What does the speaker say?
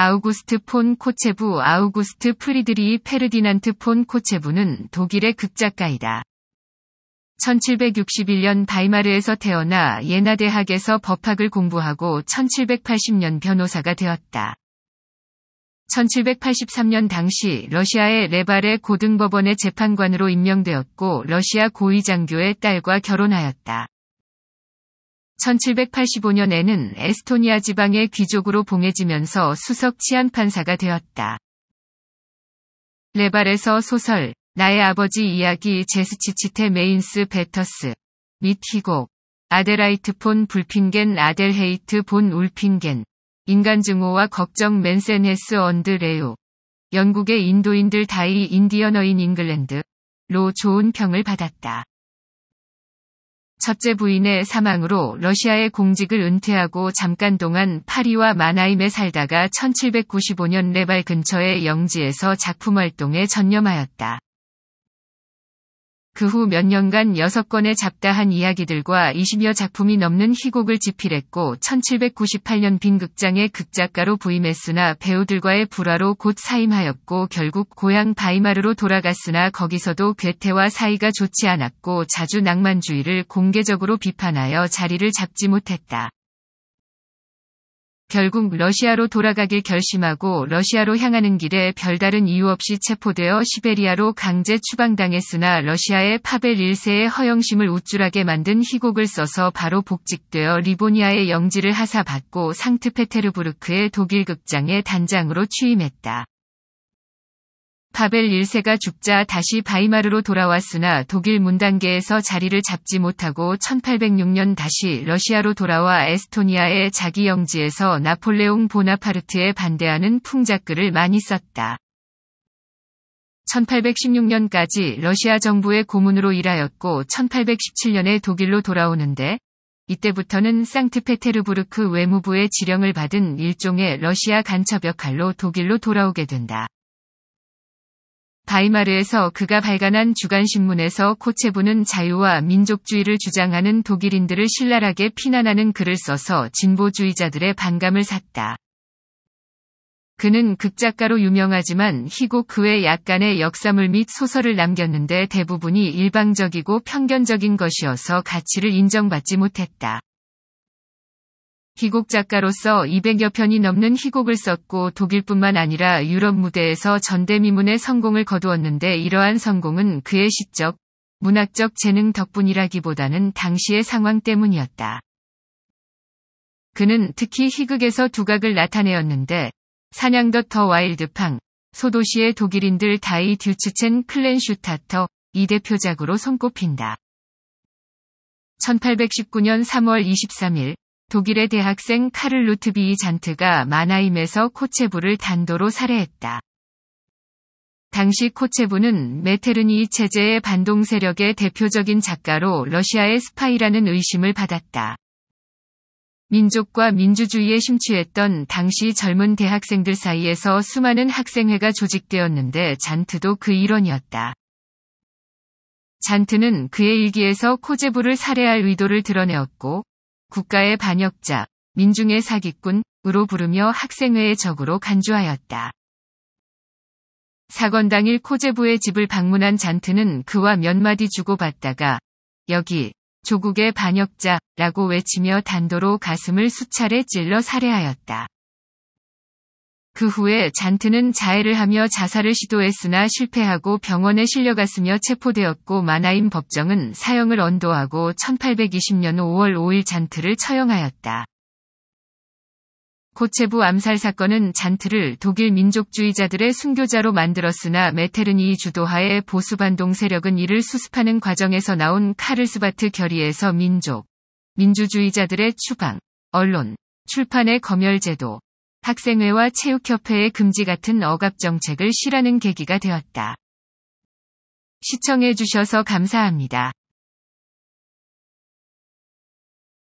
아우구스트 폰 코체부 아우구스트 프리드리 페르디난트 폰 코체부는 독일의 극작가이다. 1761년 바이마르에서 태어나 예나 대학에서 법학을 공부하고 1780년 변호사가 되었다. 1783년 당시 러시아의 레발의 고등법원의 재판관으로 임명되었고 러시아 고위장교의 딸과 결혼하였다. 1785년에는 에스토니아 지방의 귀족으로 봉해지면서 수석 치안판사가 되었다. 레발에서 소설, 나의 아버지 이야기 제스치치테 메인스 베터스, 미티곡, 아델라이트폰 불핀겐 아델헤이트 본 울핀겐, 인간증오와 걱정 맨센헤스 언드 레오, 영국의 인도인들 다이 인디언어인 잉글랜드, 로 좋은 평을 받았다. 첫째 부인의 사망으로 러시아의 공직을 은퇴하고 잠깐 동안 파리와 마나임에 살다가 1795년 레발 근처의 영지에서 작품 활동에 전념하였다. 그후몇 년간 6건의 잡다한 이야기들과 20여 작품이 넘는 희곡을 집필했고 1798년 빈극장에 극작가로 부임했으나 배우들과의 불화로 곧 사임하였고 결국 고향 바이마르로 돌아갔으나 거기서도 괴테와 사이가 좋지 않았고 자주 낭만주의를 공개적으로 비판하여 자리를 잡지 못했다. 결국 러시아로 돌아가길 결심하고 러시아로 향하는 길에 별다른 이유 없이 체포되어 시베리아로 강제 추방당했으나 러시아의 파벨 1세의 허영심을 우쭐하게 만든 희곡을 써서 바로 복직되어 리보니아의 영지를 하사받고 상트페테르부르크의 독일 극장의 단장으로 취임했다. 바벨 1세가 죽자 다시 바이마르로 돌아왔으나 독일 문단계에서 자리를 잡지 못하고 1806년 다시 러시아로 돌아와 에스토니아의 자기 영지에서 나폴레옹 보나파르트에 반대하는 풍작글을 많이 썼다. 1816년까지 러시아 정부의 고문으로 일하였고 1817년에 독일로 돌아오는데 이때부터는 상트페테르부르크 외무부의 지령을 받은 일종의 러시아 간첩 역할로 독일로 돌아오게 된다. 바이마르에서 그가 발간한 주간신문에서 코체부는 자유와 민족주의를 주장하는 독일인들을 신랄하게 피난하는 글을 써서 진보주의자들의 반감을 샀다. 그는 극작가로 유명하지만 희곡 그의 약간의 역사물 및 소설을 남겼는데 대부분이 일방적이고 편견적인 것이어서 가치를 인정받지 못했다. 희곡 작가로서 200여 편이 넘는 희곡을 썼고 독일뿐만 아니라 유럽 무대에서 전대미문의 성공을 거두었는데 이러한 성공은 그의 시적, 문학적 재능 덕분이라기보다는 당시의 상황 때문이었다. 그는 특히 희극에서 두각을 나타내었는데 사냥덧 더 와일드팡, 소도시의 독일인들 다이 듀츠첸 클렌슈타터 이 대표작으로 손꼽힌다. 1819년 3월 23일 독일의 대학생 카를 루트비 잔트가 마나임에서 코체부를 단도로 살해했다. 당시 코체부는 메테르니 체제의 반동 세력의 대표적인 작가로 러시아의 스파이라는 의심을 받았다. 민족과 민주주의에 심취했던 당시 젊은 대학생들 사이에서 수많은 학생회가 조직되었는데 잔트도 그 일원이었다. 잔트는 그의 일기에서 코제부를 살해할 의도를 드러내었고 국가의 반역자, 민중의 사기꾼으로 부르며 학생회의 적으로 간주하였다. 사건 당일 코제부의 집을 방문한 잔트는 그와 몇 마디 주고받다가 여기 조국의 반역자라고 외치며 단도로 가슴을 수차례 찔러 살해하였다. 그 후에 잔트는 자해를 하며 자살을 시도했으나 실패하고 병원에 실려갔으며 체포되었고 마나임 법정은 사형을 언도하고 1820년 5월 5일 잔트를 처형하였다. 고체부 암살 사건은 잔트를 독일 민족주의자들의 순교자로 만들었으나 메테르니 주도하에 보수 반동 세력은 이를 수습하는 과정에서 나온 카를스바트 결의에서 민족, 민주주의자들의 추방, 언론, 출판의 검열제도, 학생회와 체육협회의 금지 같은 억압 정책을 실하는 계기가 되었다. 시청해주셔서 감사합니다.